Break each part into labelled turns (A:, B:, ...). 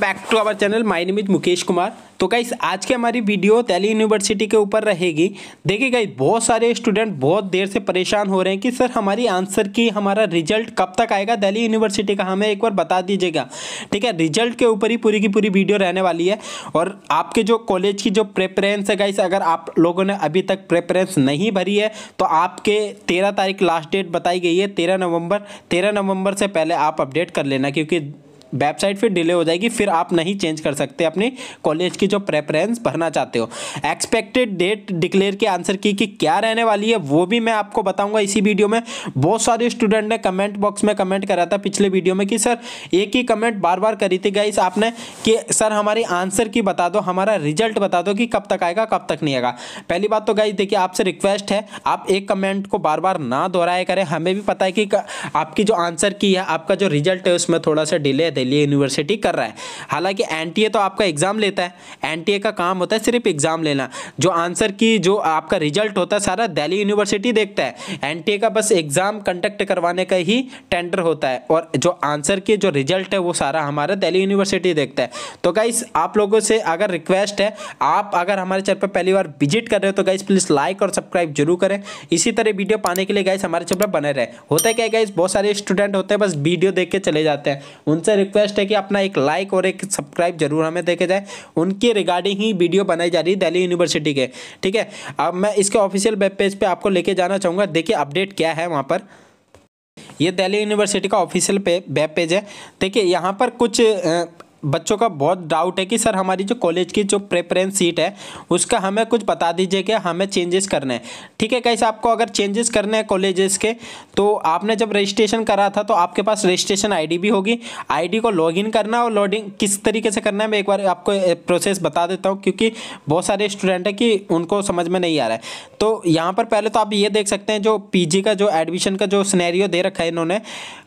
A: back to our channel my name is Mukesh Kumar तो guys आज की हमारी वीडियो दिल्ली यूनिवर्सिटी के ऊपर रहेगी देखिए गाइस बहुत सारे स्टूडेंट बहुत देर से परेशान हो रहे हैं कि सर हमारी आंसर की हमारा रिजल्ट कब तक आएगा दिल्ली यूनिवर्सिटी का हमें एक बार बता दीजिएगा ठीक है रिजल्ट के ऊपर ही पूरी की पूरी वीडियो रहने वाली है और आपके जो कॉलेज की जो प्रेफरेंस है गाइस अगर आप लोगों ने अभी तक प्रेफरेंस नहीं भरी है तो आपके तेरह तारीख लास्ट डेट बताई गई है तेरह नवम्बर तेरह नवम्बर से पहले आप अपडेट कर लेना क्योंकि वेबसाइट फिर डिले हो जाएगी फिर आप नहीं चेंज कर सकते अपने कॉलेज की जो प्रेफरेंस भरना चाहते हो एक्सपेक्टेड डेट डिक्लेयर के आंसर की कि क्या रहने वाली है वो भी मैं आपको बताऊंगा इसी वीडियो में बहुत सारे स्टूडेंट ने कमेंट बॉक्स में कमेंट करा था पिछले वीडियो में कि सर एक ही कमेंट बार बार करी थी गाइस आपने कि सर हमारी आंसर की बता दो हमारा रिजल्ट बता दो कि कब तक आएगा कब तक नहीं आएगा पहली बात तो गाइस देखिए आपसे रिक्वेस्ट है आप एक कमेंट को बार बार ना दोहराया करें हमें भी पता है कि आपकी जो आंसर की है आपका जो रिजल्ट है उसमें थोड़ा सा डिले है दिल्ली यूनिवर्सिटी कर रहा है हालांकि एन तो आपका एग्ज़ाम लेता है एन का काम होता है सिर्फ एग्ज़ाम लेना जो आंसर की जो आपका रिजल्ट होता है सारा दिल्ली यूनिवर्सिटी देखता है एन का बस एग्ज़ाम कंडक्ट करवाने का ही टेंडर होता है और जो आंसर के जो रिजल्ट है वो सारा हमारा दिल्ली यूनिवर्सिटी देखता है तो गाइस आप लोगों से अगर रिक्वेस्ट है आप अगर हमारे चैनल पर पहली बार विजिट कर रहे हो तो गाइस प्लीज़ लाइक और सब्सक्राइब जरूर करें इसी तरह वीडियो पाने के लिए गाइस हमारे चैनल पर बने रहे होता है क्या गाइस बहुत सारे स्टूडेंट होते हैं बस वीडियो देख के चले जाते हैं उनसे रिक्वेस्ट है कि अपना एक लाइक और एक सब्सक्राइब जरूर हमें देखे जाए उनके रिगार्डिंग ही वीडियो बनाई जा रही है दिल्ली यूनिवर्सिटी के ठीक है अब मैं इसके ऑफिशियल वेब पेज पर आपको लेके जाना चाहूँगा देखिए अपडेट क्या है वहाँ पर ये दिल्ली यूनिवर्सिटी का ऑफिशियल पे वेब पेज है देखिए यहाँ पर कुछ बच्चों का बहुत डाउट है कि सर हमारी जो कॉलेज की जो प्रेफरेंस सीट है उसका हमें कुछ बता दीजिए कि हमें चेंजेस करने हैं ठीक है कैसे आपको अगर चेंजेस करने हैं कॉलेजेस के तो आपने जब रजिस्ट्रेशन करा था तो आपके पास रजिस्ट्रेशन आईडी भी होगी आईडी को लॉगिन करना और लॉडिंग किस तरीके से करना है मैं एक बार आपको प्रोसेस बता देता हूँ क्योंकि बहुत सारे स्टूडेंट हैं कि उनको समझ में नहीं आ रहा है तो यहाँ पर पहले तो आप ये देख सकते हैं जो पीजी का जो एडमिशन का जो स्नैरियो दे रखा है इन्होंने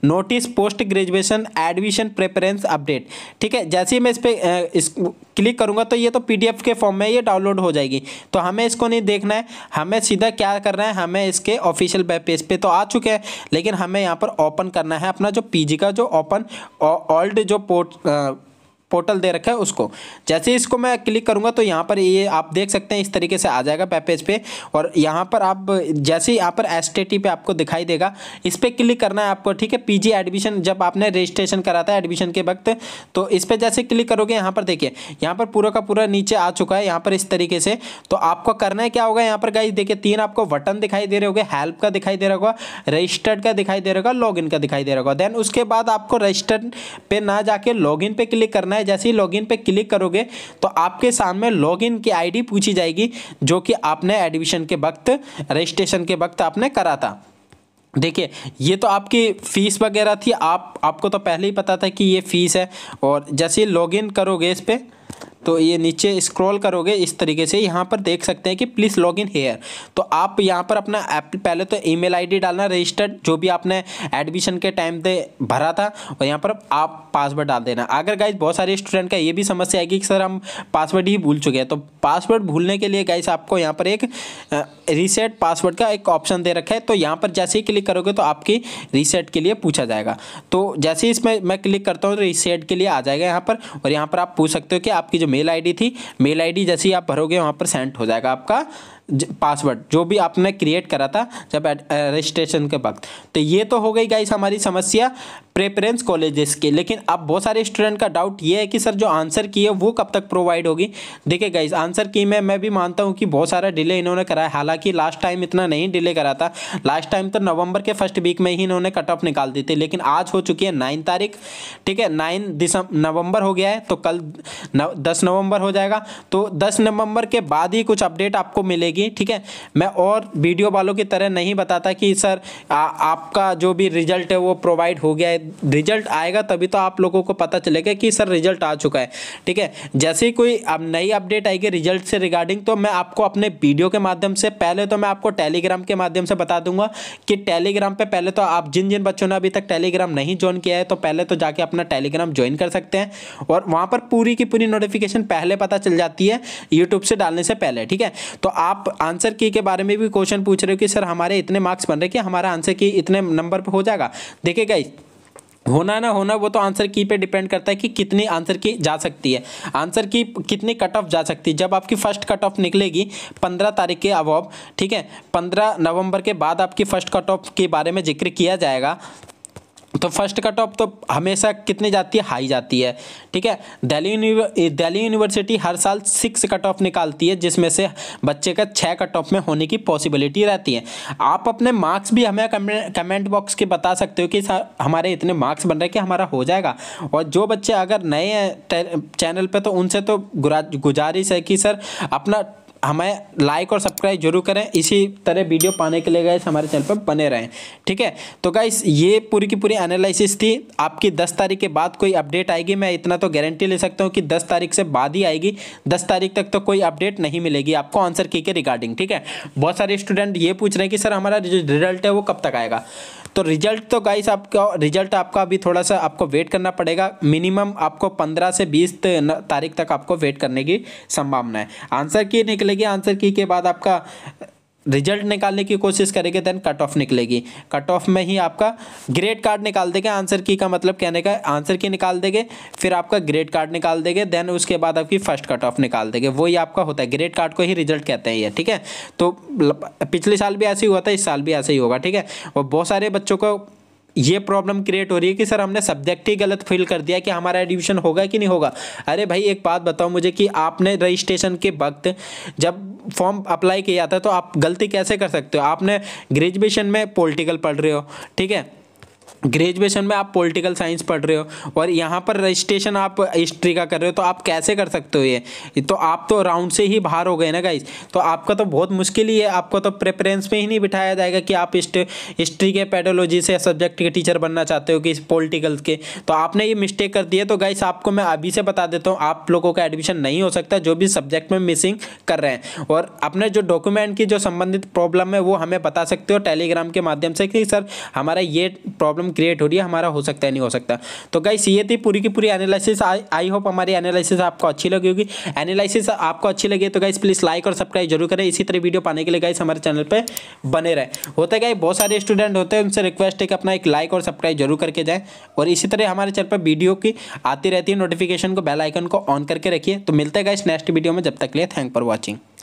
A: notice post graduation admission preference update ठीक है जैसे ही मैं इस पर इस क्लिक करूँगा तो ये तो पी के फॉर्म में ये डाउनलोड हो जाएगी तो हमें इसको नहीं देखना है हमें सीधा क्या करना है हमें इसके ऑफिशियल वेब पेज पर तो आ चुके हैं लेकिन हमें यहाँ पर ओपन करना है अपना जो पी का जो ओपन ओल्ड जो पोर्ट पोर्टल दे रखा है उसको जैसे इसको मैं क्लिक करूंगा तो यहाँ पर ये आप देख सकते हैं इस तरीके से आ जाएगा पैपेज पे और यहाँ पर आप जैसे यहाँ पर एस पे आपको दिखाई देगा इस पर क्लिक करना है आपको ठीक है पीजी एडमिशन जब आपने रजिस्ट्रेशन करा था एडमिशन के वक्त तो इस पर जैसे क्लिक करोगे यहाँ पर देखिए यहाँ पर पूरा का पूरा नीचे आ चुका है यहाँ पर इस तरीके से तो आपको करना है क्या होगा यहाँ पर गाइज देखिए तीन आपको बटन दिखाई दे रहे होंगे हेल्प का दिखाई दे रहा होगा रजिस्टर्ड का दिखाई दे रहा होगा लॉगिन का दिखाई दे रहा होगा देन उसके बाद आपको रजिस्टर्ड पर ना जाके लॉग पे क्लिक करना करना है जैसे ही लॉगिन पे क्लिक करोगे तो आपके सामने लॉगिन की आईडी पूछी जाएगी जो कि आपने एडमिशन के वक्त रजिस्ट्रेशन के वक्त आपने करा था देखिए ये तो आपकी फ़ीस वगैरह थी आप आपको तो पहले ही पता था कि ये फ़ीस है और जैसे लॉगिन करोगे इस पर तो ये नीचे स्क्रॉल करोगे इस तरीके से यहाँ पर देख सकते हैं कि प्लीज़ लॉग इन हेयर तो आप यहाँ पर अपना ऐप पहले तो ईमेल आईडी डालना रजिस्टर्ड जो भी आपने एडमिशन के टाइम पे भरा था और यहाँ पर आप पासवर्ड डाल देना अगर गाइज बहुत सारे स्टूडेंट का ये भी समस्या आएगी कि सर हम पासवर्ड ही भूल चुके हैं तो पासवर्ड भूलने के लिए गाइज आपको यहाँ पर एक रीसेट पासवर्ड का एक ऑप्शन दे रखा है तो यहाँ पर जैसे ही क्लिक करोगे तो आपकी रीसेट के लिए पूछा जाएगा तो जैसे ही इसमें मैं क्लिक करता हूँ तो रीसेट के लिए आ जाएगा यहाँ पर और यहाँ पर आप पूछ सकते हो कि आपकी जो मेल आईडी थी मेल आईडी जैसे ही आप भरोगे वहाँ पर सेंड हो जाएगा आपका पासवर्ड जो भी आपने क्रिएट करा था जब रजिस्ट्रेशन के वक्त तो ये तो हो गई गाइस हमारी समस्या प्रेफरेंस कॉलेजेस की लेकिन अब बहुत सारे स्टूडेंट का डाउट ये है कि सर जो आंसर की है वो कब तक प्रोवाइड होगी देखिए गाइस आंसर की में मैं भी मानता हूँ कि बहुत सारा डिले इन्होंने करा है हालांकि लास्ट टाइम इतना नहीं डिले करा था लास्ट टाइम तो नवंबर के फर्स्ट वीक में ही इन्होंने कट ऑफ निकाल दी थी लेकिन आज हो चुकी है नाइन तारीख ठीक है नाइन दिसंबर नवंबर हो गया है तो कल नव, दस नवंबर हो जाएगा तो दस नवंबर के बाद ही कुछ अपडेट आपको मिलेगी मिलेगी ठीक है मैं और वीडियो वालों की तरह नहीं बताता कि सर आ, आपका जो भी रिजल्ट है वो प्रोवाइड हो गया है रिजल्ट आएगा तभी तो आप लोगों को पता चलेगा कि सर रिजल्ट आ चुका है ठीक है जैसे ही कोई अब नई अपडेट आएगी रिजल्ट से रिगार्डिंग तो मैं आपको अपने वीडियो के माध्यम से पहले तो मैं आपको टेलीग्राम के माध्यम से बता दूंगा कि टेलीग्राम पर पहले तो आप जिन जिन बच्चों ने अभी तक टेलीग्राम नहीं ज्वाइन किया है तो पहले तो जाके अपना टेलीग्राम ज्वाइन कर सकते हैं और वहाँ पर पूरी की पूरी नोटिफिकेशन पहले पता चल जाती है यूट्यूब से डालने से पहले ठीक है तो आप आप आंसर की के बारे में भी क्वेश्चन पूछ रहे हो कि सर हमारे इतने मार्क्स बन रहे कि हमारा आंसर की इतने नंबर पर हो जाएगा देखिए होना ना होना वो तो आंसर की पे डिपेंड करता है कि कितनी आंसर की जा सकती है आंसर की कितनी कट ऑफ जा सकती है जब आपकी फर्स्ट कट ऑफ निकलेगी पंद्रह तारीख के अब ठीक है पंद्रह नवंबर के बाद आपकी फर्स्ट कट ऑफ के बारे में जिक्र किया जाएगा तो फर्स्ट कट ऑफ तो हमेशा कितनी जाती है हाई जाती है ठीक है दिल्ली यूनिवर् दिल्ली यूनिवर्सिटी हर साल सिक्स कट ऑफ निकालती है जिसमें से बच्चे का छः कट ऑफ में होने की पॉसिबिलिटी रहती है आप अपने मार्क्स भी हमें कमेंट बॉक्स के बता सकते हो कि हमारे इतने मार्क्स बन रहे कि हमारा हो जाएगा और जो बच्चे अगर नए हैं चैनल पर तो उनसे तो गुजारिश है कि सर अपना हमें लाइक और सब्सक्राइब जरूर करें इसी तरह वीडियो पाने के लिए गए हमारे चैनल पर बने रहें ठीक है तो गाइस ये पूरी की पूरी एनालिसिस थी आपकी दस तारीख के बाद कोई अपडेट आएगी मैं इतना तो गारंटी ले सकता हूँ कि दस तारीख से बाद ही आएगी दस तारीख तक तो कोई अपडेट नहीं मिलेगी आपको आंसर की के रिगार्डिंग ठीक है बहुत सारे स्टूडेंट ये पूछ रहे हैं कि सर हमारा जो रिजल्ट है वो कब तक आएगा तो रिजल्ट तो गाइस आपका रिजल्ट आपका अभी थोड़ा सा आपको वेट करना पड़ेगा मिनिमम आपको पंद्रह से बीस तारीख तक आपको वेट करने की संभावना है आंसर की निकलेगी आंसर की के बाद आपका रिजल्ट निकालने की कोशिश करेंगे देन कट ऑफ निकलेगी कट ऑफ में ही आपका ग्रेड कार्ड निकाल देंगे आंसर की का मतलब कहने का आंसर की निकाल देंगे फिर आपका ग्रेड कार्ड निकाल देंगे देन उसके बाद आपकी फर्स्ट कट ऑफ निकाल देंगे वही आपका होता है ग्रेड कार्ड को ही रिजल्ट कहते हैं ये ठीक है तो पिछले साल भी ऐसे ही हुआ था इस साल भी ऐसे ही होगा ठीक है और बहुत सारे बच्चों को ये प्रॉब्लम क्रिएट हो रही है कि सर हमने सब्जेक्ट ही गलत फिल कर दिया कि हमारा एडमिशन होगा कि नहीं होगा अरे भाई एक बात बताओ मुझे कि आपने रजिस्ट्रेशन के वक्त जब फॉर्म अप्लाई किया था तो आप गलती कैसे कर सकते हो आपने ग्रेजुएशन में पॉलिटिकल पढ़ रहे हो ठीक है ग्रेजुएशन में आप पॉलिटिकल साइंस पढ़ रहे हो और यहाँ पर रजिस्ट्रेशन आप हिस्ट्री का कर रहे हो तो आप कैसे कर सकते हो ये तो आप तो राउंड से ही बाहर हो गए ना गाइज तो आपका तो बहुत मुश्किल ही है आपको तो प्रेफरेंस में ही नहीं बिठाया जाएगा कि आप हिस्ट्री के पेडोलॉजी से सब्जेक्ट के टीचर बनना चाहते हो कि पोलिटिकल के तो आपने ये मिस्टेक कर दी है तो गाइस आपको मैं अभी से बता देता हूँ आप लोगों का एडमिशन नहीं हो सकता जो भी सब्जेक्ट में मिसिंग कर रहे हैं और अपने जो डॉक्यूमेंट की जो संबंधित प्रॉब्लम है वो हमें बता सकते हो टेलीग्राम के माध्यम से कि सर हमारा ये प्रॉब्लम क्रिएट हो रही है हमारा हो सकता है नहीं हो सकता तो गाइस ये थी पूरी की पूरी एनालिसिस आई होप हमारी एनालिसिस आपको अच्छी लगी होगी एनालिसिस आपको अच्छी लगी तो गाइस प्लीज़ लाइक और सब्सक्राइब जरूर करें इसी तरह वीडियो पाने के लिए गाइस हमारे चैनल पर बने रहे होते गाइस बहुत सारे स्टूडेंट होते हैं उनसे रिक्वेस्ट है कि अपना एक लाइक और सब्सक्राइब जरूर करके जाएँ और इसी तरह हमारे चैनल पर वीडियो की आती रहती है नोटिफिकेशन को बेल आइकन को ऑन करके रखिए तो मिलते हैं गाइस नेक्स्ट वीडियो में जब तक लिए थैंक फॉर वॉचिंग